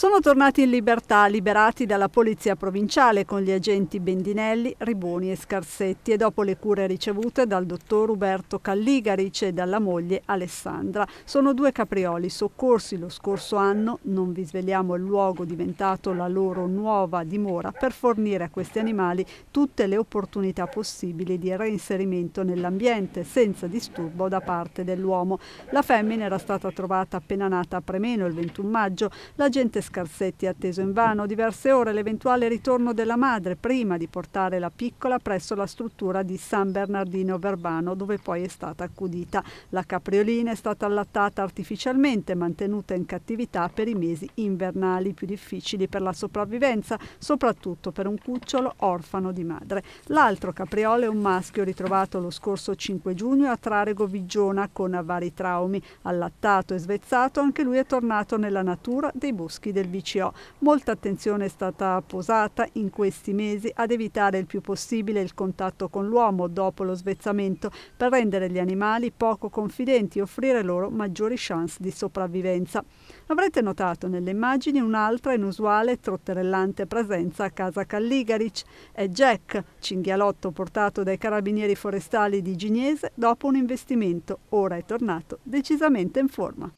Sono tornati in libertà, liberati dalla polizia provinciale con gli agenti Bendinelli, Riboni e Scarsetti e dopo le cure ricevute dal dottor Uberto Calligarice e dalla moglie Alessandra. Sono due caprioli soccorsi lo scorso anno, non vi sveliamo il luogo diventato la loro nuova dimora per fornire a questi animali tutte le opportunità possibili di reinserimento nell'ambiente senza disturbo da parte dell'uomo. La femmina era stata trovata appena nata a Premeno il 21 maggio, l'agente Scarsetti ha atteso in vano diverse ore l'eventuale ritorno della madre prima di portare la piccola presso la struttura di San Bernardino Verbano dove poi è stata accudita. La capriolina è stata allattata artificialmente, mantenuta in cattività per i mesi invernali più difficili per la sopravvivenza, soprattutto per un cucciolo orfano di madre. L'altro capriolo è un maschio ritrovato lo scorso 5 giugno a Trarego Vigiona con vari traumi. Allattato e svezzato anche lui è tornato nella natura dei boschi tempi del VCO. Molta attenzione è stata posata in questi mesi ad evitare il più possibile il contatto con l'uomo dopo lo svezzamento per rendere gli animali poco confidenti e offrire loro maggiori chance di sopravvivenza. Avrete notato nelle immagini un'altra inusuale trotterellante presenza a casa Calligaric. È Jack, cinghialotto portato dai carabinieri forestali di Gignese dopo un investimento. Ora è tornato decisamente in forma.